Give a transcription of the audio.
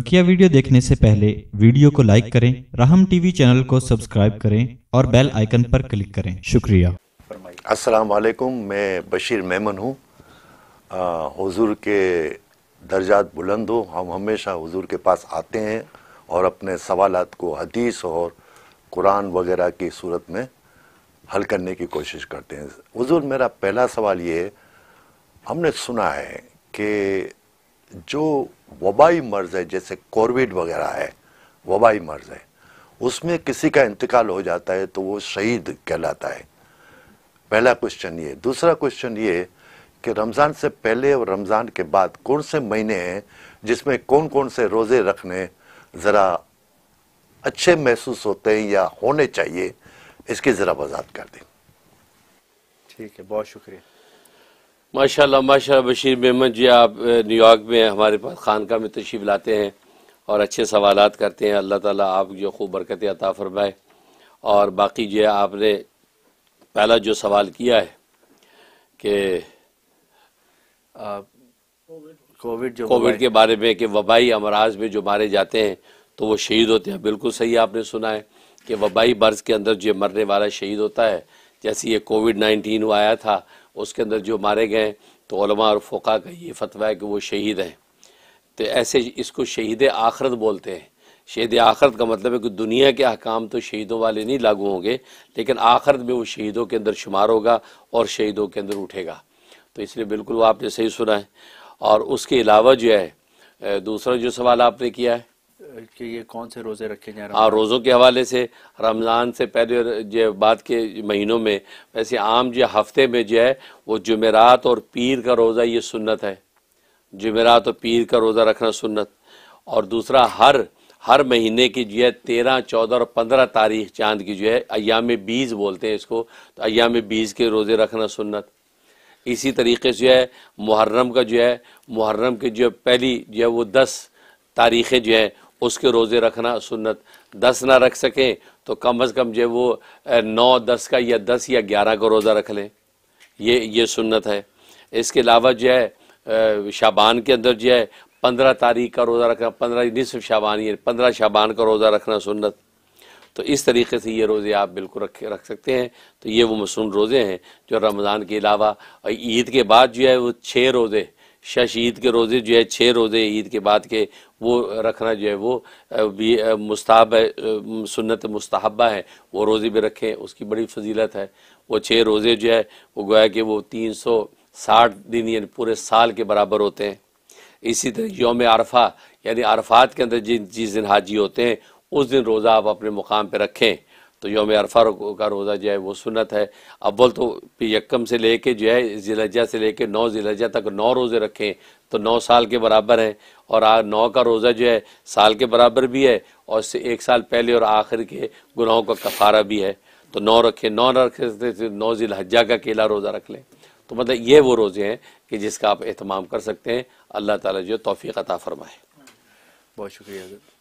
बकिया वीडियो देखने से पहले वीडियो को लाइक करें राहम टीवी चैनल को सब्सक्राइब करें और बेल आइकन पर क्लिक करें शुक्रिया अस्सलाम वालेकुम मैं बशीर मेमन हूँ हुजूर के दर्जात बुलंद हो हम हमेशा हुजूर के पास आते हैं और अपने सवाल को हदीस और कुरान वगैरह की सूरत में हल करने की कोशिश करते हैं हुजूर मेरा पहला सवाल ये है हमने सुना है कि जो वबाई मर्ज़ है जैसे कोविड वगैरह है वबाई मर्ज़ है उसमें किसी का इंतकाल हो जाता है तो वो शहीद कहलाता है पहला क्वेश्चन ये दूसरा क्वेश्चन ये कि रमज़ान से पहले और रमज़ान के बाद कौन से महीने हैं जिसमें कौन कौन से रोज़े रखने ज़रा अच्छे महसूस होते हैं या होने चाहिए इसकी ज़रा वजात कर दें ठीक है बहुत शुक्रिया माशाल्लाह माशाल्लाह बशीर मेहमद जी आप न्यूयॉर्क में हमारे पास खानका में तशीफ लाते हैं और अच्छे सवाल करते हैं अल्लाह ताला आप जो खूब बरकत अता फरमाए और बाकी जो आपने पहला जो सवाल किया है कि कोविड जो कोविड के बारे में कि वबाई अमराज में जो मारे जाते हैं तो वो शहीद होते हैं बिल्कुल सही आपने सुना है कि वबाई बर्ज़ के अंदर जो मरने वाला शहीद होता है जैसे ये कोविड नाइन्टीन आया था उसके अंदर जो मारे गए तो और फ़ोका का ये फतवा है कि वो शहीद हैं तो ऐसे इसको शहीद आखरत बोलते हैं शहीद आखरत का मतलब है कि दुनिया के अहकाम तो शहीदों वाले नहीं लागू होंगे लेकिन आखरत में वो शहीदों के अंदर शुमार होगा और शहीदों के अंदर उठेगा तो इसलिए बिल्कुल वो आपने सही सुना है और उसके अलावा जो है दूसरा जो सवाल आपने किया है कि ये कौन से रोज़े रखे जा रहे हैं हाँ रोज़ों के हवाले से रमज़ान से पहले जो बाद के महीनों में वैसे आम जो हफ्ते में जो है वो जुमेरात और पीर का रोज़ा ये सुन्नत है जुमेरात और पीर का रोज़ा रखना सुन्नत और दूसरा हर हर महीने की जो है तेरह चौदह और पंद्रह तारीख चांद की जो है अयाम बीज बोलते हैं इसको तो अयाम बीज के रोज़े रखना सुन्नत इसी तरीके से जो है मुहर्रम का जो है मुहर्रम के जो पहली जो है वो दस तारीखें जो हैं उसके रोज़े रखना सुन्नत दस ना रख सकें तो कम अज़ कम जो वो नौ दस का या दस या ग्यारह का रोज़ा रख लें ये ये सुन्नत है इसके अलावा जो है शाबान के अंदर जो है पंद्रह तारीख का रोज़ा रखना पंद्रह निसफ शाबान ये पंद्रह शाबान का रोज़ा रखना सुन्नत तो इस तरीके से ये रोज़े आप बिल्कुल रख रख सकते हैं तो ये वो मसनून रोज़े हैं जो रमज़ान के अलावा और ईद के बाद जो है वो छः रोज़े शश ईद के रोज़े जो है छः रोज़े ईद के बाद के वो रखना जो है वो भी मुस्ताब है सुन्नत मुस्तहबा है वो रोज़े भी रखें उसकी बड़ी फजीलत है वो छः रोज़े जो है वो गोया कि वो तीन सौ साठ दिन यानी पूरे साल के बराबर होते हैं इसी तरह योम आरफा यानी आरफात के अंदर जिन जिस दिन हाजी होते हैं उस दिन रोज़ा आप अपने मुकाम पर रखें तो योम अरफा का रोज़ा जो है वो सुनत है अव्वल तो यकम से ले कर जो है जिलजा से ले कर नौ जिलजा तक नौ रोज़े रखें तो नौ साल के बराबर है और आ, नौ का रोज़ा जो है साल के बराबर भी है और इससे एक साल पहले और आखिर के गुनाहों का कफारा भी है तो नौ रखें नौ रखे तो नौ जिलहजा का केला रोज़ा रख लें तो मतलब ये वो रोज़े हैं कि जिसका आप अहतमाम कर सकते हैं अल्लाह ताला जो तोफ़ी अता फ़रमाए बहुत शुक्रिया